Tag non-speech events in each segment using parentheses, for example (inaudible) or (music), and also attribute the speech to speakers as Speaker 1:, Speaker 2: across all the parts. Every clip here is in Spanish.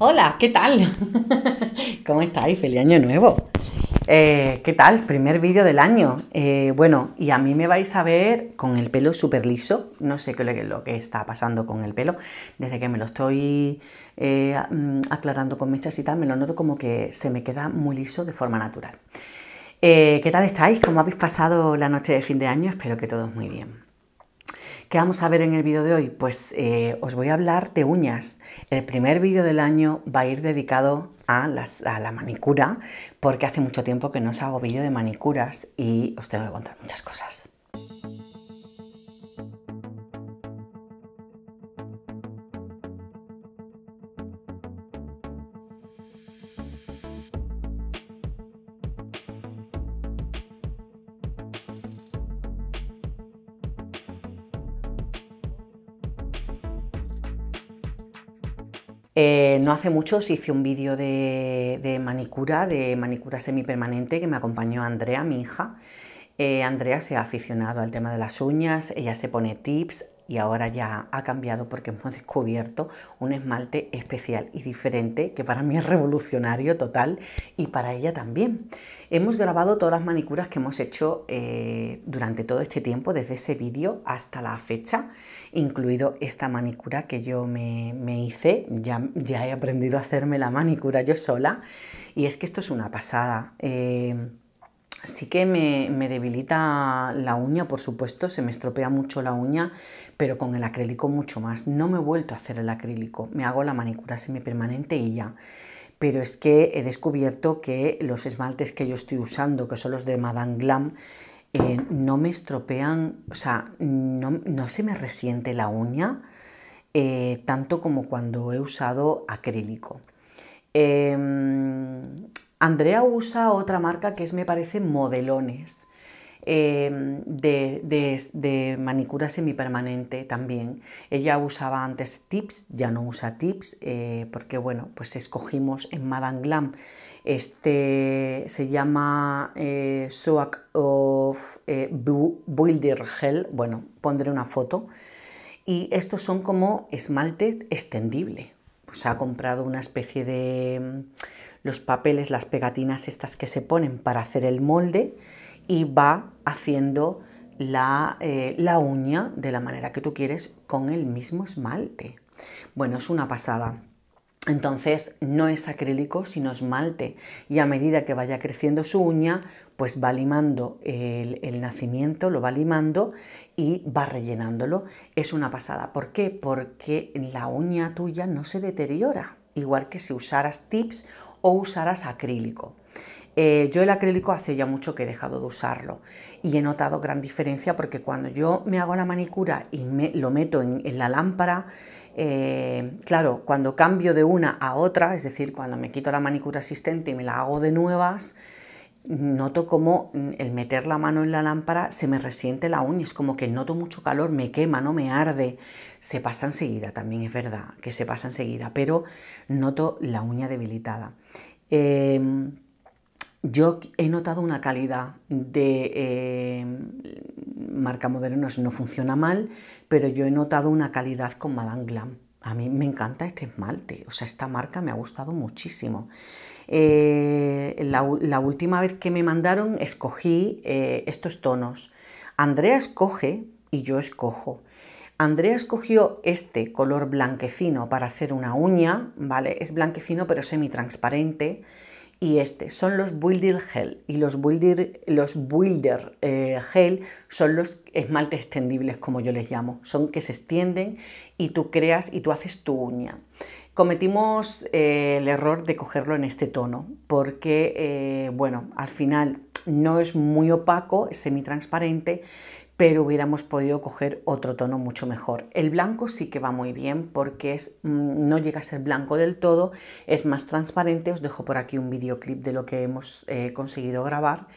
Speaker 1: Hola, ¿qué tal? (laughs) ¿Cómo estáis? Feliz año nuevo. Eh, ¿Qué tal? Primer vídeo del año. Eh, bueno, y a mí me vais a ver con el pelo súper liso. No sé qué es lo que está pasando con el pelo. Desde que me lo estoy eh, mm, aclarando con mechas y tal, me lo noto como que se me queda muy liso de forma natural. ¿Qué tal estáis? ¿Cómo habéis pasado la noche de fin de año? Espero que todos muy bien. ¿Qué vamos a ver en el vídeo de hoy? Pues eh, os voy a hablar de uñas. El primer vídeo del año va a ir dedicado a, a, la manicura, porque hace mucho tiempo que no os hago vídeo de manicuras y os tengo que contar muchas cosas. Eh, no hace mucho os hice un vídeo de, manicura, de manicura semipermanente, que me acompañó Andrea, mi hija. Eh, Andrea se ha aficionado al tema de las uñas, ella se pone tips, y ahora ya ha cambiado porque (laughs) hemos descubierto un esmalte especial y diferente que para mí es revolucionario total y para ella también. Hemos grabado todas las manicuras que hemos hecho eh, durante todo este tiempo, desde ese vídeo hasta la fecha, incluido esta manicura que yo me, hice, ya, ya, he aprendido a hacerme la manicura yo sola y es que esto es una pasada. Eh, sí que me, debilita la uña, por supuesto, se me estropea mucho la uña, pero con el acrílico mucho más. No me he vuelto a hacer el acrílico, me hago la manicura semipermanente y ya. Pero es que he descubierto que los esmaltes que yo estoy usando, que son los de Madame Glam, eh, no me estropean, o sea, no, se me resiente la uña eh, tanto como cuando he usado acrílico. Em, Andrea usa otra marca que es, me parece, Modelones, eh, de, de, manicura semipermanente también. Ella usaba antes tips, ya no usa tips, eh, porque bueno, pues escogimos en Madame Glam. Este se llama eh, Soak of eh, Gel. Bueno, pondré una foto. Y estos son como esmalte extendible. Pues ha comprado una especie de los papeles, las pegatinas estas que se ponen para hacer el molde y va haciendo la, eh, la uña de la manera que tú quieres con el mismo esmalte. Bueno, es una pasada. Entonces no es acrílico sino esmalte y a medida que vaya creciendo su uña pues va limando el, el, nacimiento, lo va limando y va rellenándolo. Es una pasada. ¿Por qué? Porque la uña tuya no se deteriora. Igual que si usaras tips o usarás acrílico. Eh, yo el acrílico hace ya mucho que he dejado de usarlo y he notado gran diferencia porque cuando yo me hago la manicura y lo meto en, la lámpara, eh, claro, cuando cambio de una a otra, es decir, cuando me quito la manicura asistente y me la hago de nuevas, noto como mm, el meter la mano en la lámpara se me resiente la uña, es como que noto mucho calor, me quema, no me arde, se pasa enseguida, también es verdad que se pasa enseguida, pero noto la uña debilitada. Em, yo he notado una calidad de em, marca Modelo no funciona mal, pero yo he notado una calidad con Madame Glam. A mí me encanta este esmalte, o sea, esta marca me ha gustado muchísimo. Eh, la, última vez que me mandaron escogí eh, estos tonos. Andrea escoge y yo escojo. Andrea escogió este color blanquecino para hacer una uña, ¿vale? Es blanquecino pero semi-transparente. Y este son los Builder Gel. Y los Builder, los eh, Gel son los esmaltes extendibles, como yo les llamo. Son que se extienden y tú creas y tú haces tu uña. Cometimos eh, el error de cogerlo en este tono, porque, eh, bueno, al final no es muy opaco, es semi transparente, pero hubiéramos podido coger otro tono mucho mejor. El blanco sí que va muy bien porque es, mm, no llega a ser blanco del todo, es más transparente. Os dejo por aquí un videoclip de lo que hemos eh, conseguido grabar,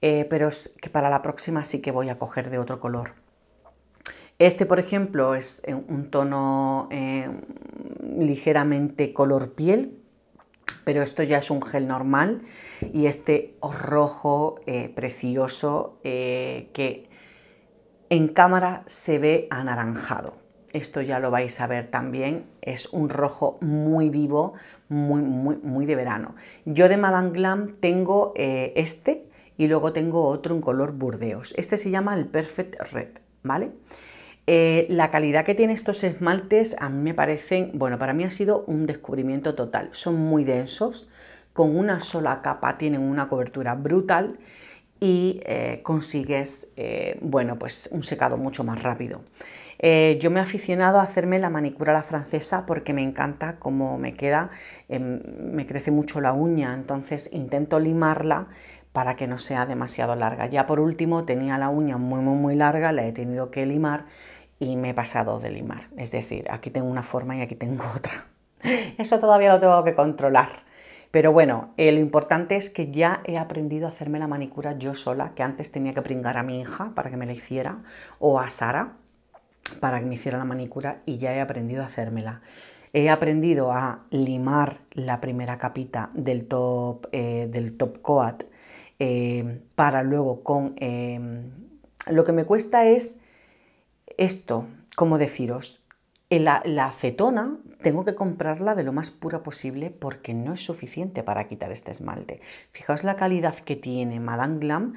Speaker 1: pero es que para la próxima sí que voy a coger de otro color. Este, por ejemplo, es eh, un tono eh, ligeramente color piel, pero esto ya es un gel normal. Y este rojo eh, precioso que en cámara se ve anaranjado. Esto ya lo vais a ver también, es un rojo muy vivo, muy, muy, muy de verano. Yo de Madame Glam tengo este y luego tengo otro en color burdeos. Este se llama el Perfect Red, ¿vale? vale eh, la calidad que tienen estos esmaltes a mí me parecen, bueno, para mí ha sido un descubrimiento total. Son muy densos, con una sola capa tienen una cobertura brutal y eh, consigues, eh, bueno, pues un secado mucho más rápido. yo me he aficionado a hacerme la manicura a la francesa porque me encanta cómo me queda, em, me crece mucho la uña, entonces intento limarla, para que no sea demasiado larga. Ya por último tenía la uña muy muy muy larga, la he tenido que limar y me he pasado de limar. Es decir, aquí tengo una forma y aquí tengo (laughs) otra. Eso todavía lo tengo que controlar. Pero bueno, eh, lo importante es que ya he aprendido a hacerme la manicura yo sola, que antes tenía que pringar a mi hija para que me la hiciera, o a Sara para que me hiciera la manicura y ya he aprendido a hacérmela. He aprendido a limar la primera capita del top, eh, del top coat eh, para luego con... Em, lo que me cuesta es esto, como deciros, la, la, acetona tengo que comprarla de lo más pura posible porque no es suficiente para quitar este esmalte. Fijaos la calidad que tiene Madame Glam,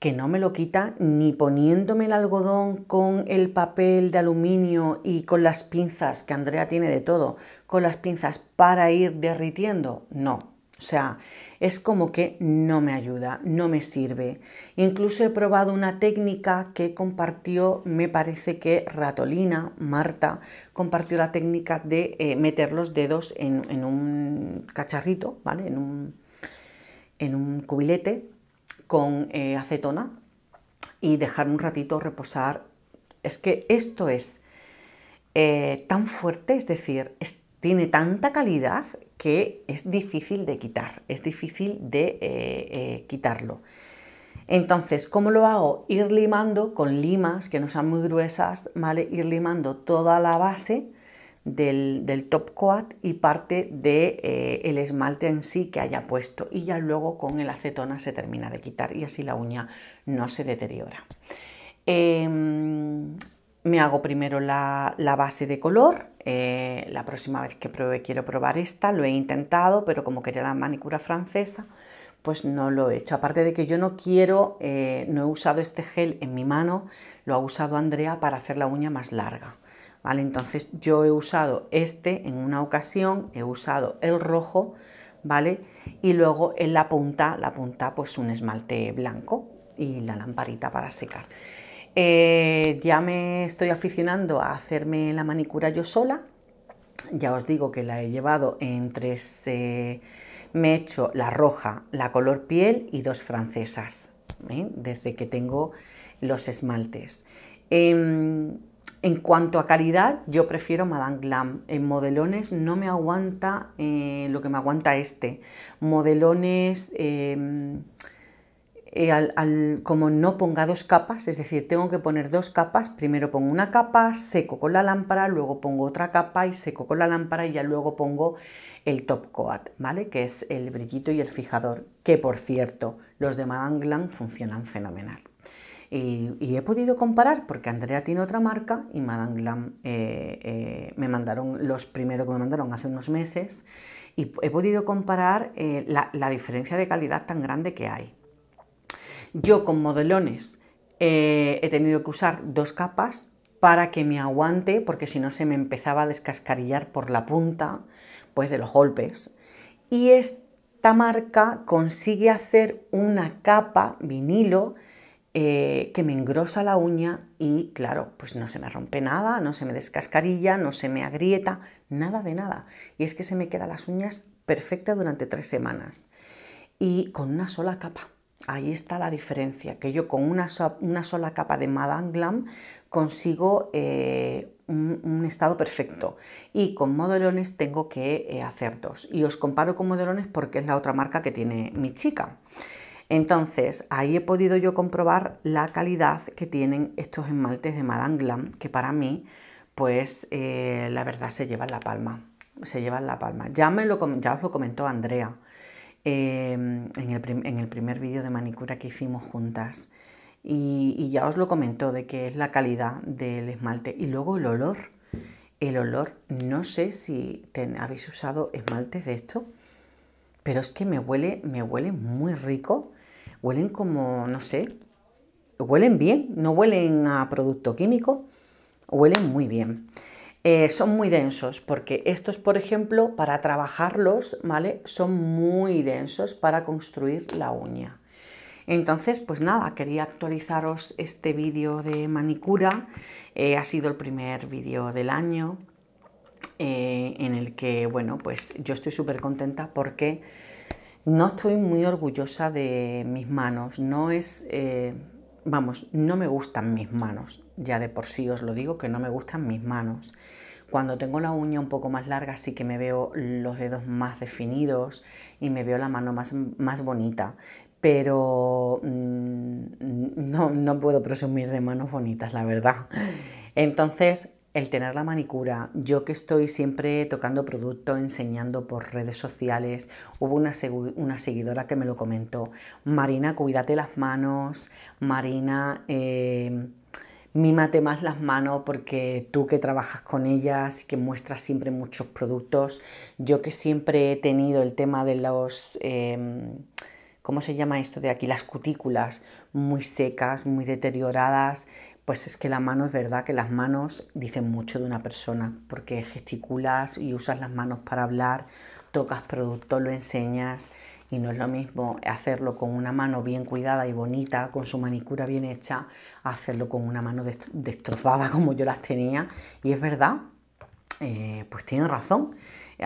Speaker 1: que no me lo quita ni poniéndome el algodón con el papel de aluminio y con las pinzas, que Andrea tiene de todo, con las pinzas para ir derritiendo. No, o sea, es como que no me ayuda, no me sirve. Incluso he probado una técnica que compartió, me parece que Ratolina, Marta, compartió la técnica de eh, meter los dedos en, un cacharrito, ¿vale? En un, cubilete con eh, acetona y dejar un ratito reposar. Es que esto es eh, tan fuerte, es decir, tiene tanta calidad que es difícil de quitar, es difícil de eh, eh, quitarlo. Entonces, ¿cómo lo hago? Ir limando con limas que no sean muy gruesas, ¿vale? Ir limando toda la base del, top coat y parte del de, eh, el esmalte en sí que haya puesto y ya luego con el acetona se termina de quitar y así la uña no se deteriora. Em, me hago primero la, base de color. Eh, la próxima vez que pruebe quiero probar esta, lo he intentado, pero como quería la manicura francesa, pues no lo he hecho. Aparte de que yo no quiero, eh, no he usado este gel en mi mano, lo ha usado Andrea para hacer la uña más larga. ¿vale? Entonces yo he usado este en una ocasión, he usado el rojo, ¿vale? Y luego en la punta, la punta pues un esmalte blanco y la lamparita para secar. Eh, ya me estoy aficionando a hacerme la manicura yo sola. Ya os digo que la he llevado en tres... me he hecho la roja, la color piel y dos francesas, ¿eh? desde que tengo los esmaltes. Em, en, cuanto a calidad, yo prefiero Madame Glam. En modelones no me aguanta eh, lo que me aguanta este. Modelones... Em, eh, como no ponga dos capas, es decir, tengo que poner dos capas, primero pongo una capa, seco con la lámpara, luego pongo otra capa y seco con la lámpara y ya luego pongo el top coat, ¿vale? Que es el brillito y el fijador, que por cierto, los de Madame funcionan fenomenal. Y, he podido comparar porque Andrea tiene otra marca y Madame Glam eh, eh, me mandaron los primeros que me mandaron hace unos meses y he podido comparar la diferencia de calidad tan grande que hay. Yo con modelones eh, he tenido que usar dos capas para que me aguante, porque si no se me empezaba a descascarillar por la punta, pues de los golpes. Y esta marca consigue hacer una capa vinilo eh, que me engrosa la uña y claro, pues no se me rompe nada, no se me descascarilla, no se me agrieta, nada de nada. Y es que se me quedan las uñas perfectas durante tres semanas y con una sola capa. Ahí está la diferencia, que yo con una, sola capa de Madame Glam consigo eh, un, estado perfecto y con modelones tengo que eh, hacer dos. Y os comparo con modelones porque es la otra marca que tiene mi chica. Entonces, ahí he podido yo comprobar la calidad que tienen estos esmaltes de Madame Glam, que para mí, pues eh, la verdad se llevan la palma. Se llevan la palma. me lo, ya os lo comentó Andrea Em, en, el primer vídeo de manicura que hicimos juntas. Y, ya os lo comentó de que es la calidad del esmalte. Y luego el olor. El olor, no sé si habéis usado esmaltes de esto, pero es que me huele, me huele muy rico. Huelen como, no sé, huelen bien, no huelen a producto químico, huelen muy bien. Eh, son muy densos porque estos, por ejemplo, para trabajarlos, ¿vale? Son muy densos para construir la uña. Entonces, pues nada, quería actualizaros este vídeo de manicura. Eh, ha sido el primer vídeo del año eh, en el que, bueno, pues yo estoy súper contenta porque no estoy muy orgullosa de mis manos. No es vamos, no me gustan mis manos. Ya de por sí os lo digo que no me gustan mis manos. Cuando tengo la uña un poco más larga sí que me veo los dedos más definidos y me veo la mano más, más bonita. Pero mm, no, no puedo presumir de manos bonitas, la verdad. Entonces, el tener la manicura, yo que estoy siempre tocando producto, enseñando por redes sociales, hubo una, seguidora que me lo comentó, Marina, cuídate las manos, Marina, em, mímate más las manos porque tú que trabajas con ellas y que muestras siempre muchos productos, yo que siempre he tenido el tema de los... Em, ¿Cómo se llama esto de aquí? Las cutículas muy secas, muy deterioradas, pues es que la mano es verdad que las manos dicen mucho de una persona, porque gesticulas y usas las manos para hablar, tocas productos, lo enseñas, y no es lo mismo hacerlo con una mano bien cuidada y bonita, con su manicura bien hecha, hacerlo con una mano destrozada (laughs) como yo las tenía. Y es verdad, eh, pues tiene razón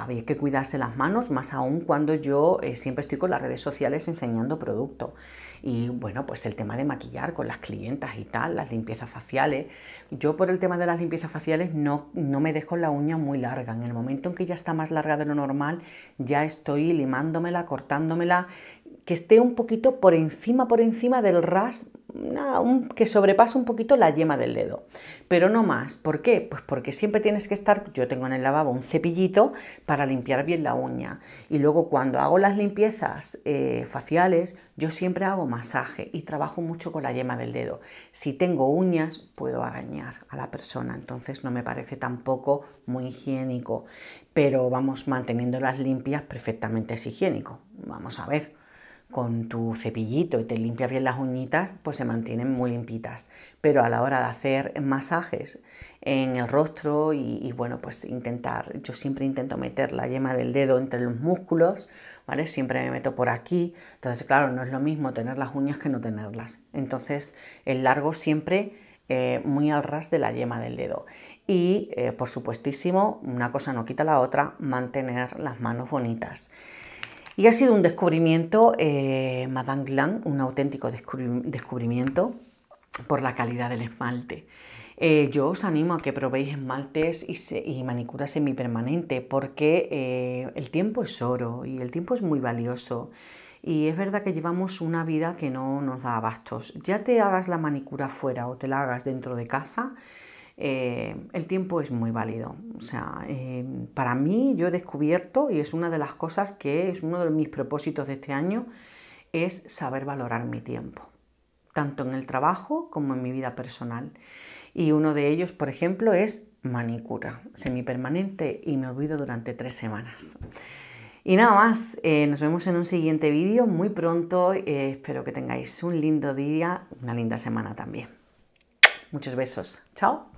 Speaker 1: había que cuidarse las manos, más aún cuando yo eh, siempre estoy con las redes sociales enseñando productos. Y bueno, pues el tema de maquillar con las clientas y tal, las limpiezas faciales. Yo por el tema de las limpiezas faciales no, no me dejo la uña muy larga. En el momento en que ya está más larga de lo normal, ya estoy limándomela, cortándomela que esté un poquito por encima, por encima del ras, que sobrepase un poquito la yema del dedo. Pero no más. ¿Por qué? Pues porque siempre tienes que estar, yo tengo en el lavabo un cepillito para limpiar bien la uña. Y luego cuando hago las limpiezas eh, faciales, yo siempre hago masaje y trabajo mucho con la yema del dedo. Si tengo uñas, puedo arañar a la persona, entonces no me parece tampoco muy higiénico. Pero vamos, manteniéndolas limpias perfectamente es higiénico. Vamos a ver con tu cepillito y te limpias bien las uñitas, pues se mantienen muy limpitas. Pero a la hora de hacer masajes en el rostro y, bueno, pues intentar, yo siempre intento meter la yema del dedo entre los músculos, ¿vale? Siempre me meto por aquí. Entonces, claro, no es lo mismo tener las uñas que no tenerlas. Entonces, el largo siempre eh, muy al ras de la yema del dedo. Y, eh, por supuestísimo, una cosa no quita la otra, mantener las manos bonitas. Y ha sido un descubrimiento, eh, Madame Glan, un auténtico descubrimiento por la calidad del esmalte. Eh, yo os animo a que probéis esmaltes y, manicuras semipermanente porque eh, el tiempo es oro y el tiempo es muy valioso. Y es verdad que llevamos una vida que no nos da abastos. Ya te hagas la manicura fuera o te la hagas dentro de casa, eh, el tiempo es muy válido. O sea, eh, para mí yo he descubierto, y es una de las cosas que es uno de mis propósitos de este año, es saber valorar mi tiempo, tanto en el trabajo como en mi vida personal. Y uno de ellos, por ejemplo, es manicura, semipermanente, y me olvido durante tres semanas. Y nada más, eh, nos vemos en un siguiente vídeo muy pronto. espero que tengáis un lindo día, una linda semana también. Muchos besos. Chao.